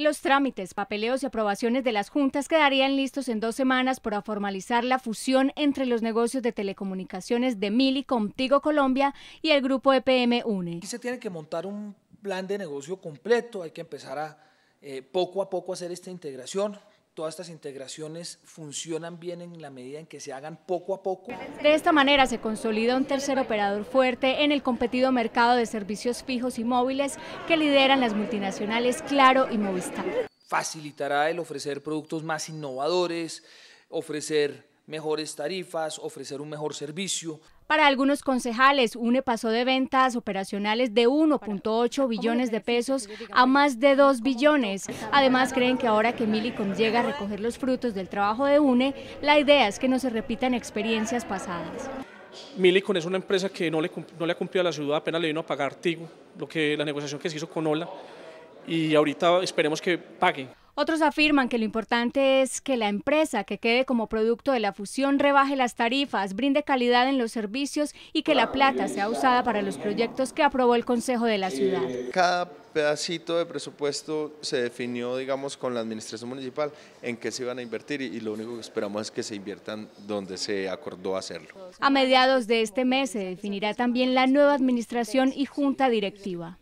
Los trámites, papeleos y aprobaciones de las juntas quedarían listos en dos semanas para formalizar la fusión entre los negocios de telecomunicaciones de Mili Contigo Colombia y el grupo EPM UNE. se tiene que montar un plan de negocio completo, hay que empezar a eh, poco a poco hacer esta integración todas estas integraciones funcionan bien en la medida en que se hagan poco a poco. De esta manera se consolida un tercer operador fuerte en el competido mercado de servicios fijos y móviles que lideran las multinacionales Claro y Movistar. Facilitará el ofrecer productos más innovadores, ofrecer mejores tarifas, ofrecer un mejor servicio. Para algunos concejales, UNE pasó de ventas operacionales de 1.8 billones de pesos a más de 2 billones. Además, creen que ahora que Milicon llega a recoger los frutos del trabajo de UNE, la idea es que no se repitan experiencias pasadas. Milicon es una empresa que no le, no le ha cumplido a la ciudad, apenas le vino a pagar Tigo, lo que, la negociación que se hizo con Ola, y ahorita esperemos que pague. Otros afirman que lo importante es que la empresa que quede como producto de la fusión rebaje las tarifas, brinde calidad en los servicios y que la plata sea usada para los proyectos que aprobó el Consejo de la Ciudad. Cada pedacito de presupuesto se definió, digamos, con la administración municipal en qué se iban a invertir y, lo único que esperamos es que se inviertan donde se acordó hacerlo. A mediados de este mes se definirá también la nueva administración y junta directiva.